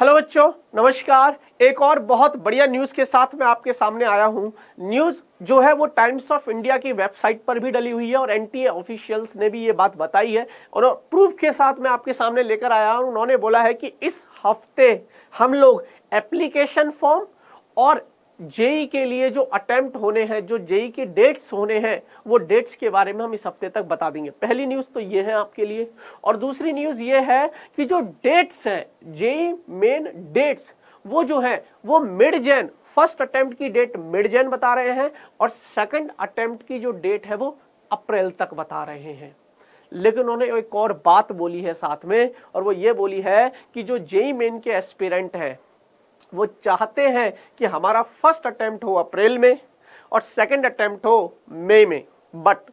hello बच्चों नमस्कार एक और बहुत बढ़िया न्यूज़ के साथ मैं आपके सामने आया हूँ न्यूज़ जो है वो टाइम्स ऑफ इंडिया की वेबसाइट पर भी डली हुई है और एनटीए ऑफिशियल्स ने भी ये बात बताई है और प्रूफ के साथ मैं आपके सामने लेकर आया हूँ उन्होंने बोला है कि इस हफ्ते हम लोग एप्लीकेशन फॉर्म और जेई के लिए जो अटेम्प्ट होने हैं जो जेई के डेट्स होने हैं वो डेट्स के बारे में हम इस हफ्ते तक बता देंगे पहली न्यूज़ तो ये है आपके लिए और दूसरी न्यूज़ ये है कि जो डेट्स हैं जेई मेन डेट्स वो जो है वो मिड जैन फर्स्ट अटेम्प्ट की डेट मिड जैन बता रहे हैं और सेकंड अटेम्प्ट की जो डेट है वो अप्रैल तक बता रहे हैं लेकिन उन्होंने एक और बात बोली है साथ में और वो ये बोली है कि जो जेई मेन के एस्पिरेंट हैं वो चाहते हैं कि हमारा फर्स्ट अटेम्प्ट हो अप्रैल में और सेकंड अटेम्प्ट हो मई में बट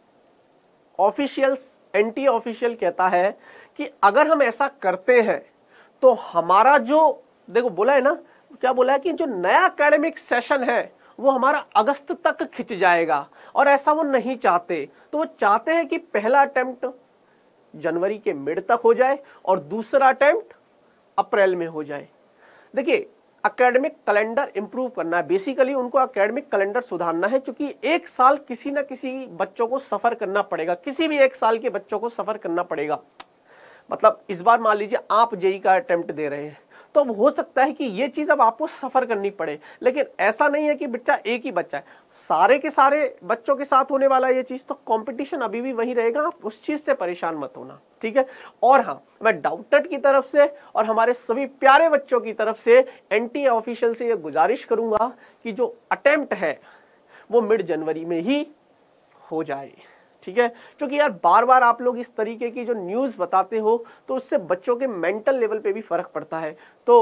ऑफिशियल्स एंटी ऑफिशियल कहता है कि अगर हम ऐसा करते हैं तो हमारा जो देखो बोला है ना क्या बोला है कि जो नया अकेडमिक सेशन है वो हमारा अगस्त तक खिंच जाएगा और ऐसा वो नहीं चाहते तो वो चाहते हैं कि पहला अटेम्प्ट जनवरी के मिड तक हो जाए और दूसरा अटेम्प्ट अप्रैल में हो जाए देखिए अकेडमिक कैलेंडर इम्प्रूव करना है बेसिकली उनको अकेडमिक कैलेंडर सुधारना है क्योंकि एक साल किसी ना किसी बच्चों को सफ़र करना पड़ेगा किसी भी एक साल के बच्चों को सफ़र करना पड़ेगा मतलब इस बार मान लीजिए आप जेई e e का अटेम्प्ट दे रहे हैं तो अब हो सकता है कि ये चीज़ अब आपको सफ़र करनी पड़े लेकिन ऐसा नहीं है कि बच्चा एक ही बच्चा है सारे के सारे बच्चों के साथ होने वाला ये चीज़ तो कॉम्पिटिशन अभी भी वही रहेगा आप उस चीज़ से परेशान मत होना ठीक है और हाँ मैं डाउटेड की तरफ से और हमारे सभी प्यारे बच्चों की तरफ से एंटी ऑफिशियल से ये गुजारिश करूंगा कि जो अटेम्प्ट है वो मिड जनवरी में ही हो जाए ठीक है क्योंकि यार बार बार आप लोग इस तरीके की जो न्यूज़ बताते हो तो उससे बच्चों के मेंटल लेवल पे भी फ़र्क पड़ता है तो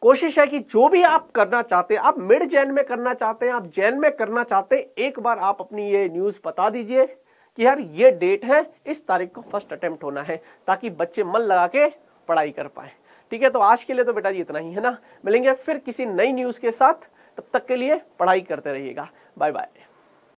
कोशिश है कि जो भी आप करना चाहते हैं आप मिड जैन में करना चाहते हैं आप जैन में करना चाहते हैं एक बार आप अपनी ये न्यूज़ बता दीजिए कि यार ये डेट है इस तारीख को फर्स्ट अटेम्प्ट होना है ताकि बच्चे मन लगा के पढ़ाई कर पाए ठीक है तो आज के लिए तो बेटा जी इतना ही है ना मिलेंगे फिर किसी नई न्यूज़ के साथ तब तक के लिए पढ़ाई करते रहिएगा बाय बाय